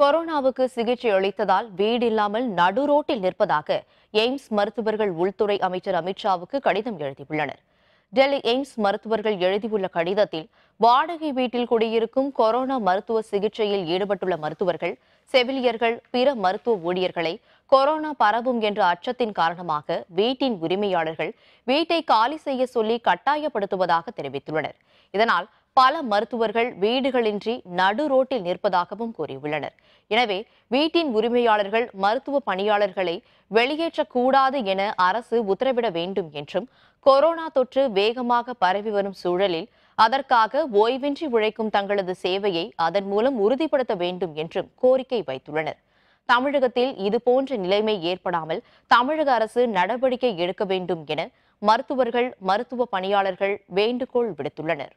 கொரோனாவுக்கு சிகிச்சை அளித்ததால் வீடு இல்லாமல் நடுரோட்டில் நிற்பதாக எய்ம்ஸ் மருத்துவர்கள் உள்துறை அமைச்சர் அமித்ஷாவுக்கு கடிதம் எழுதியுள்ளனர் டெல்லி எய்ம்ஸ் மருத்துவர்கள் எழுதியுள்ள கடிதத்தில் வாடகை வீட்டில் குடியிருக்கும் கொரோனா மருத்துவ சிகிச்சையில் ஈடுபட்டுள்ள மருத்துவர்கள் செவிலியர்கள் பிற மருத்துவ ஊழியர்களை கொரோனா பரவும் என்ற அச்சத்தின் காரணமாக வீட்டின் உரிமையாளர்கள் வீட்டை காலி செய்ய சொல்லி கட்டாயப்படுத்துவதாக தெரிவித்துள்ளனர் இதனால் பல மருத்துவர்கள் வீடுகளின்றி நடு ரோட்டில் நிற்பதாகவும் கூறியுள்ளனர் எனவே வீட்டின் உரிமையாளர்கள் மருத்துவ பணியாளர்களை வெளியேற்றக்கூடாது என அரசு உத்தரவிட வேண்டும் என்றும் கொரோனா தொற்று வேகமாக பரவி வரும் சூழலில் அதற்காக ஓய்வின்றி உழைக்கும் தங்களது சேவையை அதன் மூலம் உறுதிப்படுத்த வேண்டும் என்றும் கோரிக்கை வைத்துள்ளனர் தமிழகத்தில் இதுபோன்ற நிலைமை ஏற்படாமல் தமிழக அரசு நடவடிக்கை எடுக்க வேண்டும் என மருத்துவர்கள் மருத்துவ பணியாளர்கள் வேண்டுகோள் விடுத்துள்ளனர்